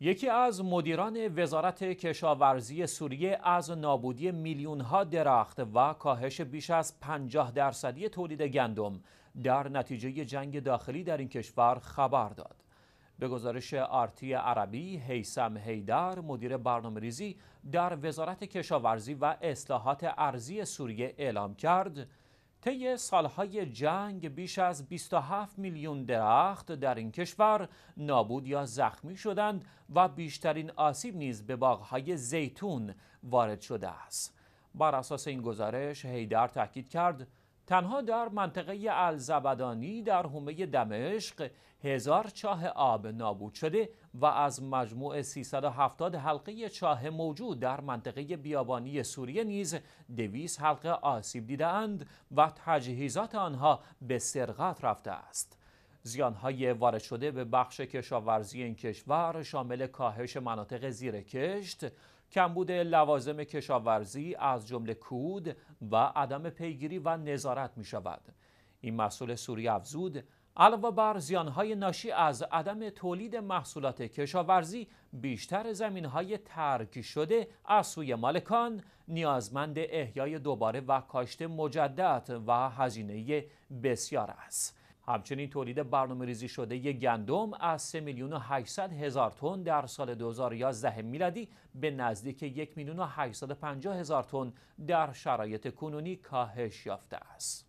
یکی از مدیران وزارت کشاورزی سوریه از نابودی میلیون ها درخت و کاهش بیش از 50 درصدی تولید گندم در نتیجه جنگ داخلی در این کشور خبر داد. به گزارش آرتی عربی، هیسم هیدر، مدیر برنامه ریزی در وزارت کشاورزی و اصلاحات ارزی سوریه اعلام کرد، طی سالهای جنگ بیش از 27 میلیون درخت در این کشور نابود یا زخمی شدند و بیشترین آسیب نیز به باغهای زیتون وارد شده است بر اساس این گزارش هیدر تاکید کرد تنها در منطقه الزبدانی در حومه دمشق هزار چاه آب نابود شده و از مجموع 370 حلقه چاه موجود در منطقه بیابانی سوریه نیز 200 حلقه آسیب دیدند و تجهیزات آنها به سرقت رفته است. های وارد شده به بخش کشاورزی این کشور شامل کاهش مناطق زیر کشت، کمبود لوازم کشاورزی از جمله کود و عدم پیگیری و نظارت می شود. این مسئول سوری افزود علاوه بر های ناشی از عدم تولید محصولات کشاورزی بیشتر زمین های ترک شده از سوی مالکان نیازمند احیای دوباره و کاشت مجدد و هزینه بسیار است همچنین تولید برنامه ریزی شده ی گندم از 3 میلیون 800 هزار تن در سال 2011 میلادی به نزدیک 1 میلیون و 850 هزار تن در شرایط کنونی کاهش یافته است.